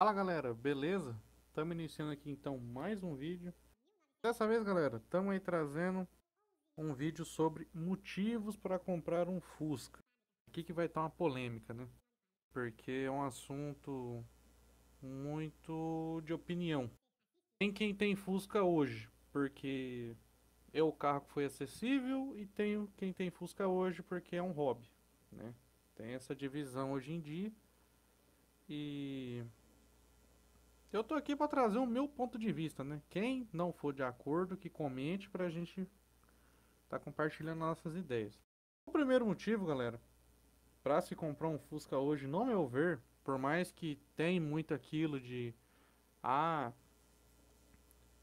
Fala galera, beleza? Estamos iniciando aqui então mais um vídeo. Dessa vez galera, estamos aí trazendo um vídeo sobre motivos para comprar um Fusca. Aqui que vai estar tá uma polêmica, né? Porque é um assunto muito de opinião. Tem quem tem Fusca hoje, porque é o carro que foi acessível e tem quem tem Fusca hoje porque é um hobby, né? Tem essa divisão hoje em dia. E eu tô aqui para trazer o meu ponto de vista, né? Quem não for de acordo, que comente pra gente tá compartilhando nossas ideias. O primeiro motivo, galera, para se comprar um Fusca hoje, no meu ver, por mais que tem muito aquilo de ah,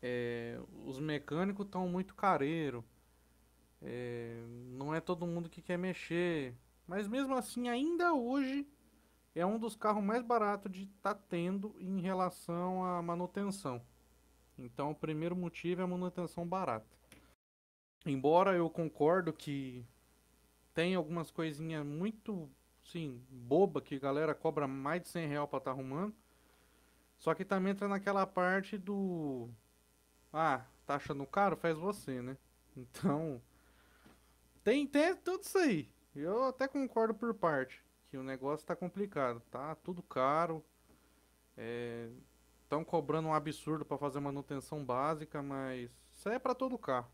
é, os mecânicos estão muito careiro, é, não é todo mundo que quer mexer, mas mesmo assim, ainda hoje é um dos carros mais baratos de estar tá tendo em relação à manutenção. Então o primeiro motivo é a manutenção barata. Embora eu concordo que tem algumas coisinhas muito sim boba que a galera cobra mais de 100 real para estar tá arrumando. Só que também entra naquela parte do ah, tá achando caro? Faz você, né? Então tem, tem tudo isso aí. Eu até concordo por parte o negócio tá complicado, tá tudo caro. Estão é, cobrando um absurdo para fazer manutenção básica, mas isso é para todo carro.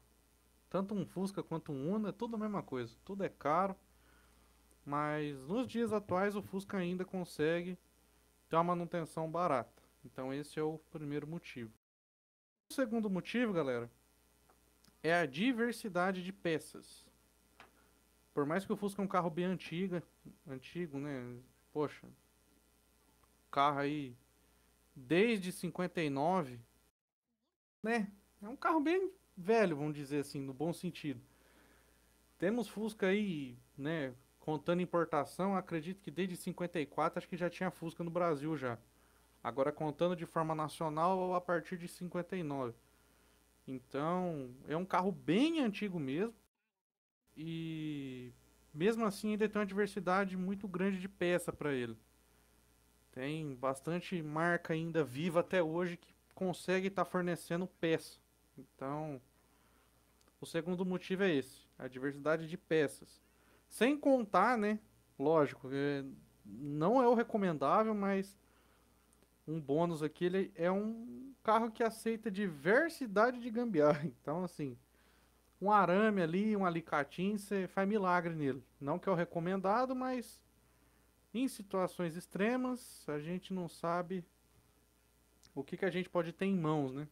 Tanto um Fusca quanto um Uno, é tudo a mesma coisa, tudo é caro. Mas nos dias atuais o Fusca ainda consegue ter uma manutenção barata. Então esse é o primeiro motivo. O segundo motivo, galera, é a diversidade de peças. Por mais que o Fusca é um carro bem antigo, antigo, né? Poxa, carro aí desde 59, né? É um carro bem velho, vamos dizer assim, no bom sentido. Temos Fusca aí, né? Contando importação, acredito que desde 54 acho que já tinha Fusca no Brasil já. Agora contando de forma nacional a partir de 59. Então, é um carro bem antigo mesmo e mesmo assim ainda tem uma diversidade muito grande de peça para ele. Tem bastante marca ainda viva até hoje que consegue estar tá fornecendo peça. Então, o segundo motivo é esse, a diversidade de peças. Sem contar, né, lógico, é, não é o recomendável, mas um bônus aqui, ele é um carro que aceita diversidade de gambiarra. Então, assim, um arame ali, um alicatinho, você faz milagre nele. Não que é o recomendado, mas em situações extremas a gente não sabe o que, que a gente pode ter em mãos, né?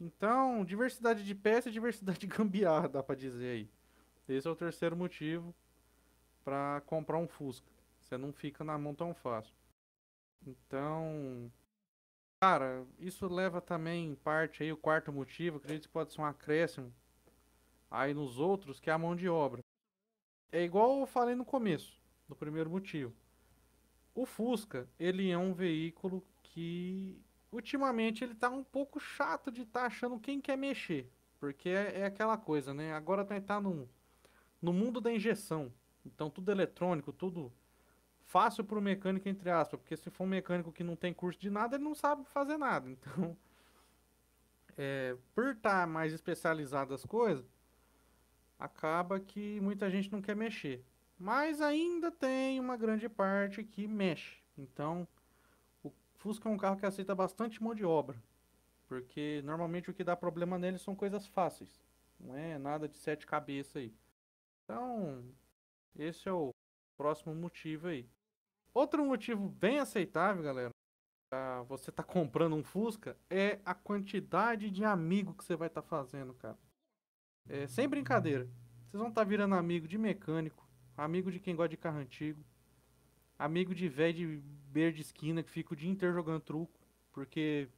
Então, diversidade de peça e diversidade de gambiarra, dá para dizer aí. Esse é o terceiro motivo para comprar um Fusca. Você não fica na mão tão fácil. Então, Cara, isso leva também em parte aí o quarto motivo, acredito que pode ser um acréscimo aí nos outros, que é a mão de obra. É igual eu falei no começo, no primeiro motivo. O Fusca, ele é um veículo que ultimamente ele tá um pouco chato de estar tá achando quem quer mexer, porque é, é aquela coisa, né? Agora tá, tá no, no mundo da injeção. Então tudo eletrônico, tudo fácil para o mecânico, entre aspas, porque se for um mecânico que não tem curso de nada, ele não sabe fazer nada. Então, é, por estar tá mais especializado as coisas, acaba que muita gente não quer mexer. Mas ainda tem uma grande parte que mexe. Então, o Fusca é um carro que aceita bastante mão de obra. Porque normalmente o que dá problema nele são coisas fáceis. Não é nada de sete cabeças aí. Então, esse é o próximo motivo aí. Outro motivo bem aceitável, galera, pra você tá comprando um Fusca é a quantidade de amigo que você vai estar tá fazendo, cara. É, sem brincadeira. Vocês vão estar tá virando amigo de mecânico, amigo de quem gosta de carro antigo, amigo de velho de beira de esquina que fica o dia inteiro jogando truco, porque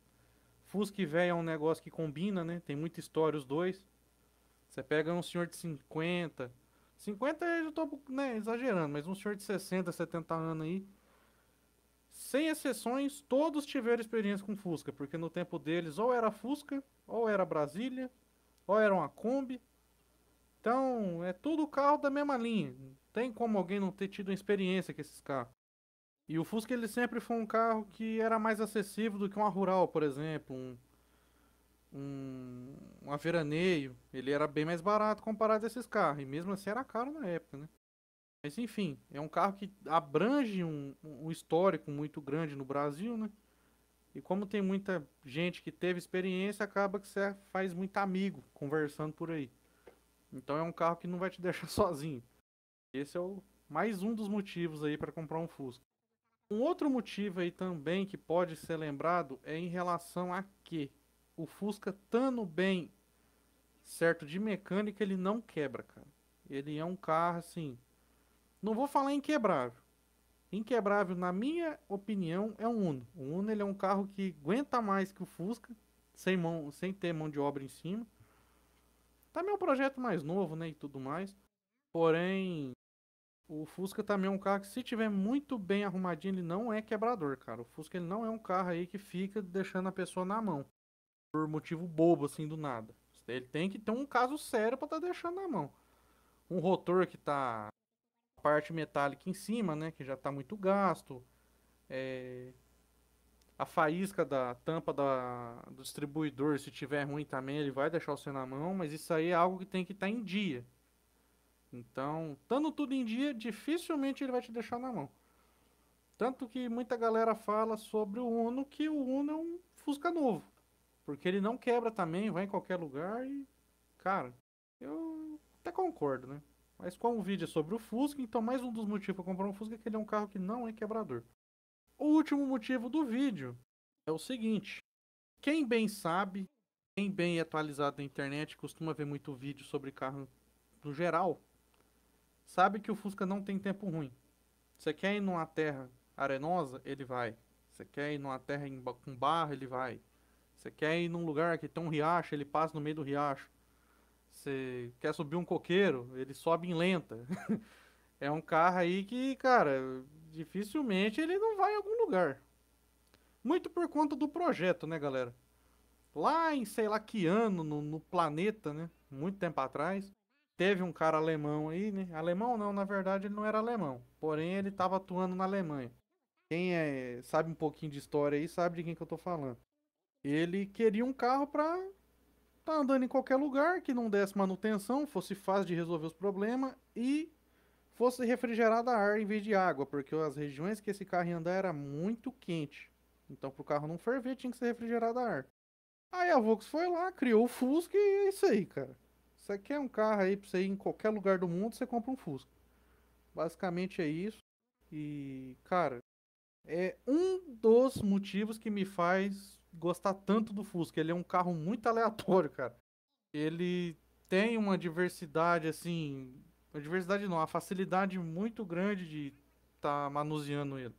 Fusca e velho é um negócio que combina, né? Tem muita história os dois. Você pega um senhor de 50, 50 eu tô né, exagerando, mas um senhor de 60, 70 anos aí. Sem exceções, todos tiveram experiência com Fusca, porque no tempo deles ou era Fusca, ou era Brasília, ou era uma Kombi. Então, é tudo carro da mesma linha. Não tem como alguém não ter tido experiência com esses carros. E o Fusca ele sempre foi um carro que era mais acessível do que uma Rural, por exemplo, um, um, um veraneio, ele era bem mais barato comparado a esses carros. E mesmo assim era caro na época, né? Mas enfim, é um carro que abrange um, um histórico muito grande no Brasil, né? E como tem muita gente que teve experiência, acaba que você faz muito amigo conversando por aí. Então é um carro que não vai te deixar sozinho. Esse é o mais um dos motivos aí para comprar um Fusca. Um outro motivo aí também que pode ser lembrado é em relação a que o Fusca estando tá bem certo de mecânica, ele não quebra, cara. Ele é um carro assim. Não vou falar inquebrável. Inquebrável, na minha opinião, é um Uno. O Uno ele é um carro que aguenta mais que o Fusca, sem, mão, sem ter mão de obra em cima. Tá um projeto mais novo, né, e tudo mais. Porém, o Fusca também é um carro que se tiver muito bem arrumadinho, ele não é quebrador, cara. O Fusca ele não é um carro aí que fica deixando a pessoa na mão por motivo bobo assim do nada. Ele tem que ter um caso sério para estar tá deixando na mão. Um rotor que tá a parte metálica em cima, né, que já tá muito gasto. É... a faísca da tampa da, do distribuidor, se tiver ruim também, ele vai deixar você na mão, mas isso aí é algo que tem que estar tá em dia. Então, estando tudo em dia, dificilmente ele vai te deixar na mão. Tanto que muita galera fala sobre o Uno, que o Uno é um Fusca novo. Porque ele não quebra também, vai em qualquer lugar e. Cara, eu até concordo, né? Mas como o vídeo é sobre o Fusca, então mais um dos motivos para comprar um Fusca é que ele é um carro que não é quebrador. O último motivo do vídeo é o seguinte: quem bem sabe, quem bem é atualizado na internet, costuma ver muito vídeo sobre carro no geral, sabe que o Fusca não tem tempo ruim. Você quer ir numa terra arenosa, ele vai. Você quer ir numa terra com barro, ele vai. Você quer ir num lugar que tem um riacho, ele passa no meio do riacho. Você quer subir um coqueiro, ele sobe em lenta. é um carro aí que, cara, dificilmente ele não vai em algum lugar. Muito por conta do projeto, né, galera? Lá em sei lá que ano, no, no planeta, né? Muito tempo atrás, teve um cara alemão aí, né? Alemão não, na verdade ele não era alemão. Porém, ele estava atuando na Alemanha. Quem é, sabe um pouquinho de história aí sabe de quem que eu tô falando ele queria um carro para estar tá andando em qualquer lugar, que não desse manutenção, fosse fácil de resolver os problemas e fosse refrigerado a ar em vez de água, porque as regiões que esse carro ia andar era muito quente. Então, para o carro não ferver, tinha que ser refrigerado a ar. Aí a Vox foi lá, criou o Fusca e é isso aí, cara. Você quer um carro aí para você ir em qualquer lugar do mundo, você compra um Fusca. Basicamente é isso. E, cara, é um dos motivos que me faz gostar tanto do Fusca. Ele é um carro muito aleatório, cara. Ele tem uma diversidade, assim. Uma diversidade não, uma facilidade muito grande de estar tá manuseando ele.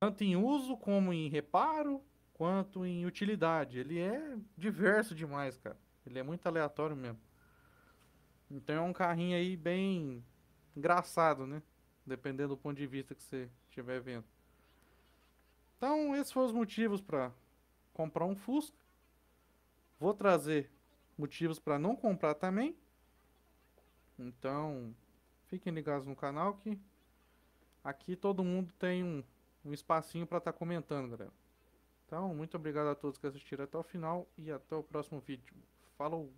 Tanto em uso, como em reparo, quanto em utilidade. Ele é diverso demais, cara. Ele é muito aleatório mesmo. Então é um carrinho aí bem engraçado, né? Dependendo do ponto de vista que você estiver vendo. Então, esses foram os motivos para comprar um Fusca. Vou trazer motivos para não comprar também. Então, fiquem ligados no canal que aqui todo mundo tem um, um espacinho para estar tá comentando, galera. Então, muito obrigado a todos que assistiram até o final e até o próximo vídeo. Falou!